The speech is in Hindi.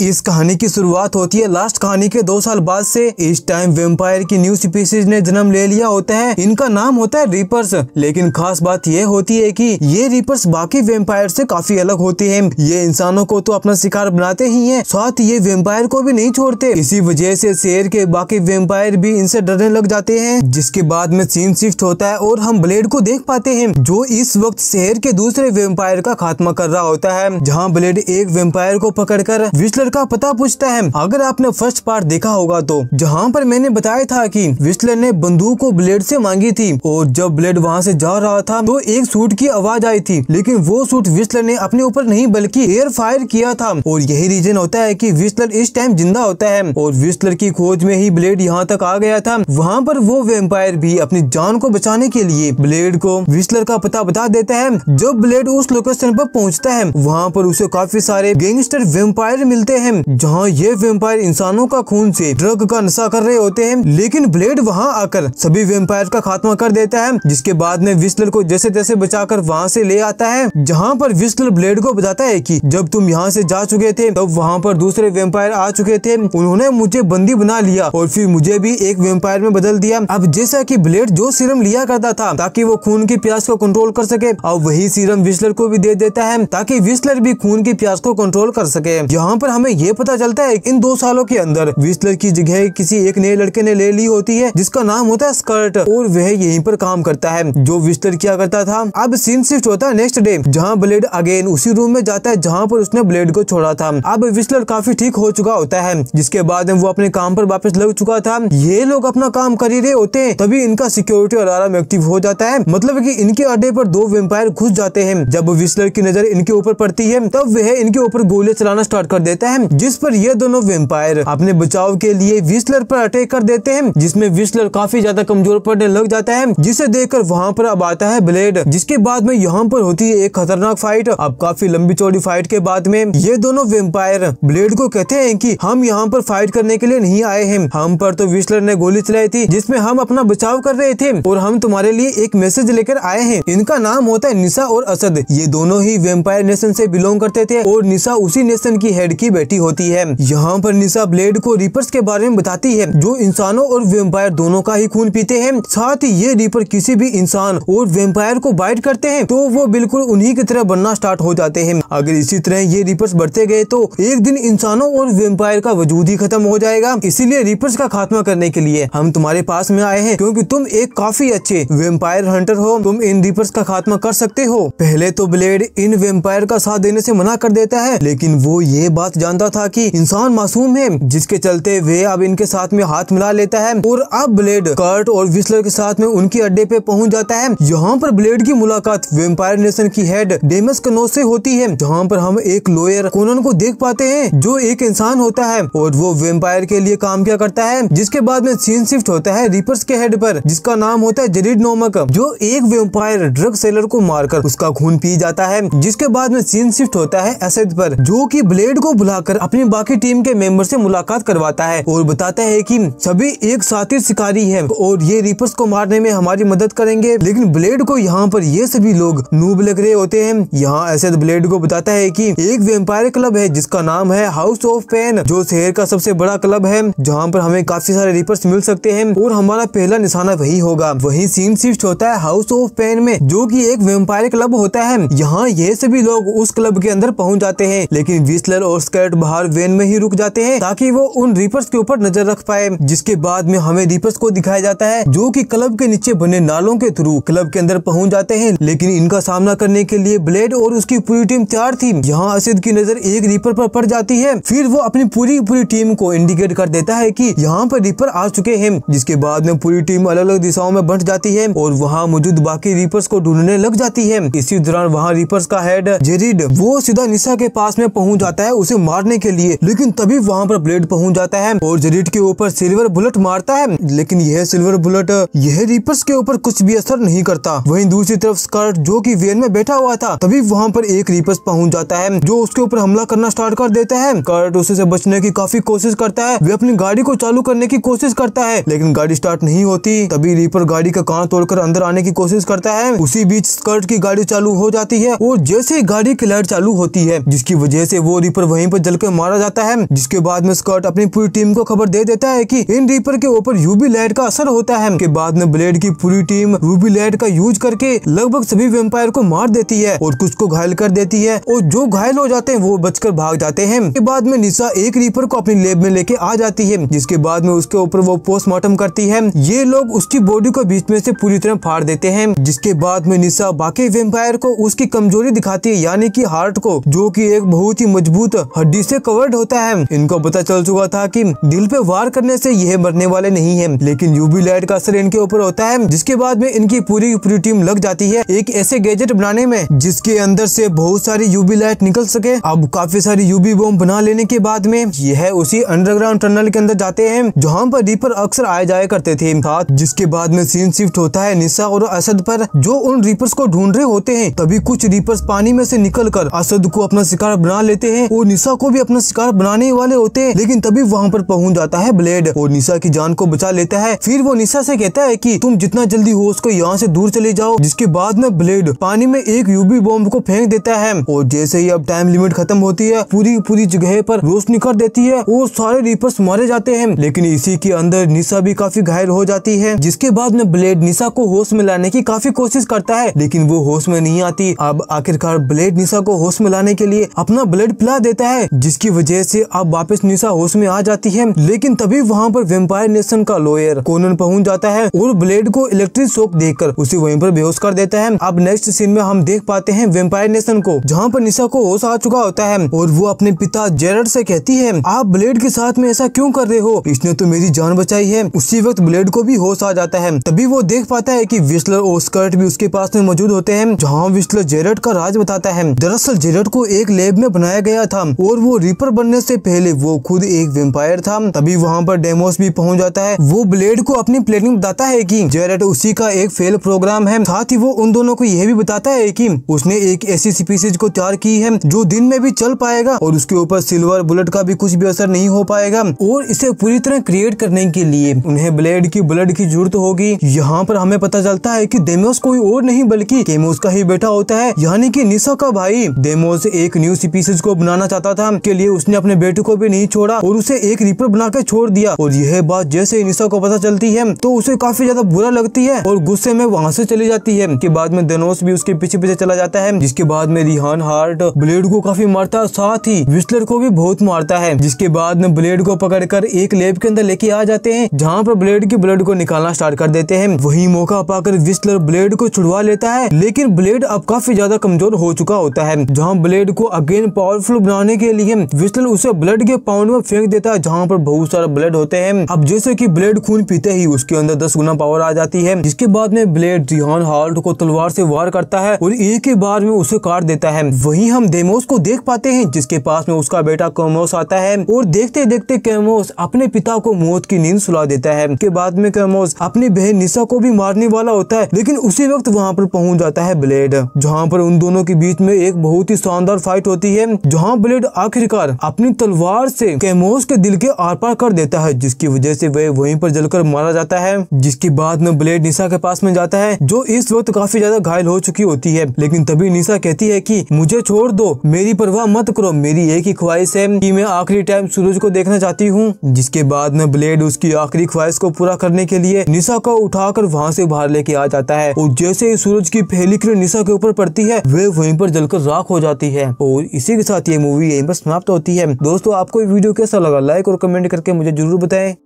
इस कहानी की शुरुआत होती है लास्ट कहानी के दो साल बाद से इस टाइम वेम्पायर की न्यू स्पीसीज ने जन्म ले लिया होता है इनका नाम होता है रिपर्स लेकिन खास बात यह होती है कि ये रिपर्स बाकी वेम्पायर से काफी अलग होते हैं ये इंसानों को तो अपना शिकार बनाते ही हैं साथ ये वेम्पायर को भी नहीं छोड़ते इसी वजह से शेर के बाकी वेम्पायर भी इनसे डरने लग जाते हैं जिसके बाद में सीन शिफ्ट होता है और हम ब्लेड को देख पाते हैं जो इस वक्त शहर के दूसरे वेम्पायर का खात्मा कर रहा होता है जहाँ ब्लेड एक वेम्पायर को पकड़ कर विस्लर का पता पूछता है अगर आपने फर्स्ट पार्ट देखा होगा तो जहाँ पर मैंने बताया था कि विस्लर ने बंदूक को ब्लेड से मांगी थी और जब ब्लेड वहाँ से जा रहा था तो एक सूट की आवाज आई थी लेकिन वो सूट विस्लर ने अपने ऊपर नहीं बल्कि एयर फायर किया था और यही रीजन होता है की विस्लर इस टाइम जिंदा होता है और विस्लर की खोज में ही ब्लेड यहाँ तक आ गया था वहाँ पर वो वेम्पायर भी अपनी जान को बचाने के लिए ब्लेड को विस्लर का पता बता देता है जब ब्लेड उस लोकेशन पर पहुँचता है वहाँ पर उसे काफी सारे गैंगस्टर वेम्पायर मिलते होते हैं जहाँ ये वेम्पायर इंसानों का खून से ड्रग का नशा कर रहे होते हैं लेकिन ब्लेड वहाँ आकर सभी वेम्पायर का खात्मा कर देता है जिसके बाद में विस्लर को जैसे तैसे कर वहाँ से ले आता है जहाँ पर विस्लर ब्लेड को बताता है की जब तुम यहाँ से जा चुके थे तब वहाँ पर दूसरे वेम्पायर आ चुके थे उन्होंने मुझे बंदी बना लिया और फिर मुझे भी एक वेम्पायर में बदल दिया अब जैसा की ब्लेड जो सीरम लिया करता था ताकि वो खून की प्यास को कंट्रोल कर सके और वही सीरम विस्लर को भी दे देता है ताकि विस्लर भी खून की प्यास को कंट्रोल कर सके यहाँ पर हमें हमें ये पता चलता है इन दो सालों के अंदर विस्लर की जगह किसी एक नए लड़के ने ले ली होती है जिसका नाम होता है स्कर्ट और वह यहीं पर काम करता है जो विस्लर किया करता था अब सीन शिफ्ट होता है नेक्स्ट डे जहाँ ब्लेड अगेन उसी रूम में जाता है जहाँ पर उसने ब्लेड को छोड़ा था अब विस्लर काफी ठीक हो चुका होता है जिसके बाद वो अपने काम पर वापस लग चुका था ये लोग अपना काम कर ही रहे होते हैं तभी इनका सिक्योरिटी अलार्म एक्टिव हो जाता है मतलब कि इनके अड्डे पर दो वेम्पायर घुस जाते हैं जब विस्लर की नजर इनके ऊपर पड़ती है तब वह इनके ऊपर गोलियां चलाना स्टार्ट कर देता है हैं जिस पर ये दोनों वेम्पायर अपने बचाव के लिए विस्लर पर अटैक कर देते हैं जिसमें विस्लर काफी ज्यादा कमजोर पड़ने लग जाता है जिसे देखकर वहाँ पर अब आता है ब्लेड जिसके बाद में यहाँ पर होती है एक खतरनाक फाइट अब काफी लंबी चौड़ी फाइट के बाद में ये दोनों वेम्पायर ब्लेड को कहते हैं की हम यहाँ पर फाइट करने के लिए नहीं आए हैं हम पर तो विस्लर ने गोली चलाई थी जिसमे हम अपना बचाव कर रहे थे और हम तुम्हारे लिए एक मैसेज लेकर आए हैं इनका नाम होता है निशा और असद ये दोनों ही वेम्पायर नेशन से बिलोंग करते थे और निशा उसी नेशन की हेड की बेटी बैठी होती है यहाँ पर निशा ब्लेड को रिपर्स के बारे में बताती है जो इंसानों और वेम्पायर दोनों का ही खून पीते हैं साथ ही ये रिपर किसी भी इंसान और वेम्पायर को बाइट करते हैं तो वो बिल्कुल उन्हीं की तरह बनना स्टार्ट हो जाते हैं अगर इसी तरह ये रिपर्स बढ़ते गए तो एक दिन इंसानों और वेम्पायर का वजूद ही खत्म हो जाएगा इसीलिए रिपर्स का खात्मा करने के लिए हम तुम्हारे पास में आए हैं क्योंकि तुम एक काफी अच्छे वेम्पायर हंटर हो तुम इन रिपर्स का खात्मा कर सकते हो पहले तो ब्लेड इन वेम्पायर का साथ देने से मना कर देता है लेकिन वो ये बात जान जानता था कि इंसान मासूम है जिसके चलते वे अब इनके साथ में हाथ मिला लेता है और अब ब्लेड कर्ट और विस्लर के साथ में उनके अड्डे पे पहुंच जाता है यहाँ पर ब्लेड की मुलाकात वेम्पायर नेशन की हेड डेमस कनो से होती है जहाँ पर हम एक लोयर कोनन को देख पाते हैं जो एक इंसान होता है और वो वेम्पायर के लिए काम किया करता है जिसके बाद में सीन शिफ्ट होता है रिपर्स के हेड पर जिसका नाम होता है जरीड नोमक जो एक वेम्पायर ड्रग सेलर को मारकर उसका खून पी जाता है जिसके बाद में सीन शिफ्ट होता है असद पर जो कि ब्लेड को बुलाकर जाकर अपनी बाकी टीम के मेंबर से मुलाकात करवाता है और बताता है कि सभी एक साथ ही शिकारी है और ये रिपर्स को मारने में हमारी मदद करेंगे लेकिन ब्लेड को यहाँ पर ये सभी लोग नूब लग रहे होते हैं यहाँ ऐसे ब्लेड को बताता है की एक वेम्पायर क्लब है जिसका नाम है हाउस ऑफ पेन जो शहर का सबसे बड़ा क्लब है जहाँ पर हमें काफी सारे रिपर्स मिल सकते हैं और हमारा पहला निशाना वही होगा वही सीन शिफ्ट होता है हाउस ऑफ पेन में जो की एक वेम्पायर क्लब होता है यहाँ ये सभी लोग उस क्लब के अंदर पहुँच जाते हैं लेकिन विस्लर और स्कर अलर्ट बाहर वेन में ही रुक जाते हैं ताकि वो उन रिपर्स के ऊपर नजर रख पाए जिसके बाद में हमें रिपर्स को दिखाया जाता है जो की क्लब के नीचे बने नालों के थ्रू क्लब के अंदर पहुँच जाते हैं लेकिन इनका सामना करने के लिए ब्लेड और उसकी पूरी टीम तैयार थी यहाँ असिद की नजर एक रिपर पर पड़ जाती है फिर वो अपनी पूरी पूरी टीम को इंडिकेट कर देता है कि यहाँ पर रिपर आ चुके हैं जिसके बाद में पूरी टीम अलग अलग दिशाओं में बंट जाती है और वहाँ मौजूद बाकी रिपर्स को ढूंढने लग जाती है इसी दौरान वहाँ रिपर्स का हेड जेरिड वो सीधा निशा के पास में पहुँच जाता है उसे मार मारने के लिए लेकिन तभी वहाँ पर ब्लेड पहुँच जाता है और जेरिट के ऊपर सिल्वर बुलेट मारता है लेकिन यह सिल्वर बुलेट यह रिपर्स के ऊपर कुछ भी असर नहीं करता वहीं दूसरी तरफ स्कर्ट जो कि वेन में बैठा हुआ था तभी वहाँ पर एक रिपर्स पहुँच जाता है जो उसके ऊपर हमला करना स्टार्ट कर देता है स्कर्ट उसे बचने की काफी कोशिश करता है वे अपनी गाड़ी को चालू करने की कोशिश करता है लेकिन गाड़ी स्टार्ट नहीं होती तभी रिपर गाड़ी का कान तोड़कर अंदर आने की कोशिश करता है उसी बीच स्कर्ट की गाड़ी चालू हो जाती है और जैसे गाड़ी की लाइट चालू होती है जिसकी वजह से वो रीपर वहीं पर जल कर मारा जाता है जिसके बाद में स्कॉट अपनी पूरी टीम को खबर दे देता है की इन रीपर के ऊपर यूबी लाइट का असर होता है के बाद में ब्लेड की पूरी टीम यूबी लाइट का यूज करके लगभग सभी वेम्पायर को मार देती है और कुछ को घायल कर देती है और जो घायल हो जाते हैं वो बचकर भाग जाते हैं के बाद में निशा एक रीपर को अपनी लेब में लेके आ जाती है जिसके बाद में उसके ऊपर वो पोस्टमार्टम करती है ये लोग उसकी बॉडी को बीच में से पूरी तरह फाड़ देते हैं जिसके बाद में निशा बाकी वेम्पायर को उसकी कमजोरी दिखाती है यानी की हार्ट को जो की एक बहुत ही मजबूत हड्डी से कवर्ड होता है इनको पता चल चुका था कि दिल पे वार करने से यह मरने वाले नहीं है लेकिन यूवी लाइट का असर इनके ऊपर होता है जिसके बाद में इनकी पूरी पूरी टीम लग जाती है एक ऐसे गैजेट बनाने में जिसके अंदर से बहुत सारी यूवी लाइट निकल सके अब काफी सारी यूवी बॉम्ब बना लेने के बाद में यह उसी अंडरग्राउंड टनल के अंदर जाते हैं जहाँ पर रीपर अक्सर आए जाया करते थे साथ जिसके बाद में सीन शिफ्ट होता है निशा और असद पर जो उन रीपर्स को ढूंढ रहे होते हैं तभी कुछ रीपर्स पानी में से निकल कर असद को अपना शिकार बना लेते हैं और निशा को को भी अपना शिकार बनाने वाले होते हैं लेकिन तभी वहाँ पर पहुँच जाता है ब्लेड और निशा की जान को बचा लेता है फिर वो निशा से कहता है कि तुम जितना जल्दी हो उसको यहाँ से दूर चले जाओ जिसके बाद में ब्लेड पानी में एक यूबी बॉम्ब को फेंक देता है और जैसे ही अब टाइम लिमिट खत्म होती है पूरी पूरी जगह पर रोशनी कर देती है और सारे रीपर्स मारे जाते हैं लेकिन इसी के अंदर निशा भी काफी घायल हो जाती है जिसके बाद में ब्लेड निशा को होश में लाने की काफी कोशिश करता है लेकिन वो होश में नहीं आती अब आखिरकार ब्लेड निशा को होश में लाने के लिए अपना ब्लेड पिला देता है जिसकी वजह से अब वापस निशा होश में आ जाती है लेकिन तभी वहाँ पर वेम्पायर नेशन का लॉयर कोनन पहुँच जाता है और ब्लेड को इलेक्ट्रिक शॉक देकर उसे वहीं पर बेहोश कर देता है अब नेक्स्ट सीन में हम देख पाते हैं वेम्पायर नेशन को जहाँ पर निशा को होश आ चुका होता है और वो अपने पिता जेरड से कहती है आप ब्लेड के साथ में ऐसा क्यों कर रहे हो इसने तो मेरी जान बचाई है उसी वक्त ब्लेड को भी होश आ जाता है तभी वो देख पाता है की विस्लर और स्कर्ट भी उसके पास में मौजूद होते हैं जहाँ विस्लर जेरड का राज बताता है दरअसल जेरड को एक लैब में बनाया गया था और वो रिपर बनने से पहले वो खुद एक वेम्पायर था तभी वहाँ पर डेमोस भी पहुँच जाता है वो ब्लेड को अपनी प्लेटिंग बताता है की जेरेट उसी का एक फेल प्रोग्राम है साथ ही वो उन दोनों को यह भी बताता है की उसने एक ऐसी स्पीसीज को तैयार की है जो दिन में भी चल पाएगा और उसके ऊपर सिल्वर बुलेट का भी कुछ भी असर नहीं हो पाएगा और इसे पूरी तरह क्रिएट करने के लिए उन्हें ब्लेड की ब्लड की जरूरत होगी यहाँ पर हमें पता चलता है कि डेमोस कोई और नहीं बल्कि केमोस का ही बेटा होता है यानी कि निशा का भाई डेमोस एक न्यू स्पीसीज को बनाना चाहता था काम के लिए उसने अपने बेटे को भी नहीं छोड़ा और उसे एक रिपोर्ट बना के छोड़ दिया और यह बात जैसे निशा को पता चलती है तो उसे काफी ज्यादा बुरा लगती है और गुस्से में वहाँ से चली जाती है के बाद में धनोस भी उसके पीछे पीछे चला जाता है जिसके बाद में रिहान हार्ट ब्लेड को काफी मारता है साथ ही विस्लर को भी बहुत मारता है जिसके बाद में ब्लेड को पकड़कर एक लेब के अंदर लेके आ जाते हैं जहाँ पर ब्लेड की ब्लड को निकालना स्टार्ट कर देते हैं वही मौका पाकर विस्लर ब्लेड को छुड़वा लेता है लेकिन ब्लेड अब काफी ज्यादा कमजोर हो चुका होता है जहाँ ब्लेड को अगेन पावरफुल बनाने के लिए ठीक है विस्टल उसे ब्लड के पाउंड में फेंक देता है जहाँ पर बहुत सारा ब्लड होते हैं अब जैसे की ब्लेड खून पीते ही उसके अंदर दस गुना पावर आ जाती है जिसके बाद में ब्लेड जिहान हार्ट को तलवार से वार करता है और एक ही बार में उसे काट देता है वहीं हम डेमोस को देख पाते हैं जिसके पास में उसका बेटा कैमोस आता है और देखते देखते कैमोस अपने पिता को मौत की नींद सुला देता है के बाद में कैमोस अपनी बहन निशा को भी मारने वाला होता है लेकिन उसी वक्त वहाँ पर पहुँच जाता है ब्लेड जहाँ पर उन दोनों के बीच में एक बहुत ही शानदार फाइट होती है जहाँ ब्लेड आखिरकार अपनी तलवार से कैमोस के दिल के आर पार कर देता है जिसकी वजह से वह वहीं पर जलकर मारा जाता है जिसके बाद में ब्लेड निशा के पास में जाता है जो इस वक्त काफी ज्यादा घायल हो चुकी होती है लेकिन तभी निशा कहती है की मुझे छोड़ दो मेरी परवाह मत करो मेरी एक ही ख्वाहिश है की मैं आखिरी टाइम सूरज को देखना चाहती हूँ जिसके बाद में ब्लेड उसकी आखिरी ख्वाहिश को पूरा करने के लिए निशा को उठाकर वहाँ से बाहर लेके आ जाता है और जैसे ही सूरज की फैली किरण निशा के ऊपर पड़ती है वे वहीं पर जलकर राख हो जाती है और इसी के साथ ये मूवी यहीं पर समाप्त होती है दोस्तों आपको वीडियो कैसा लगा लाइक और कमेंट करके मुझे जरूर बताएं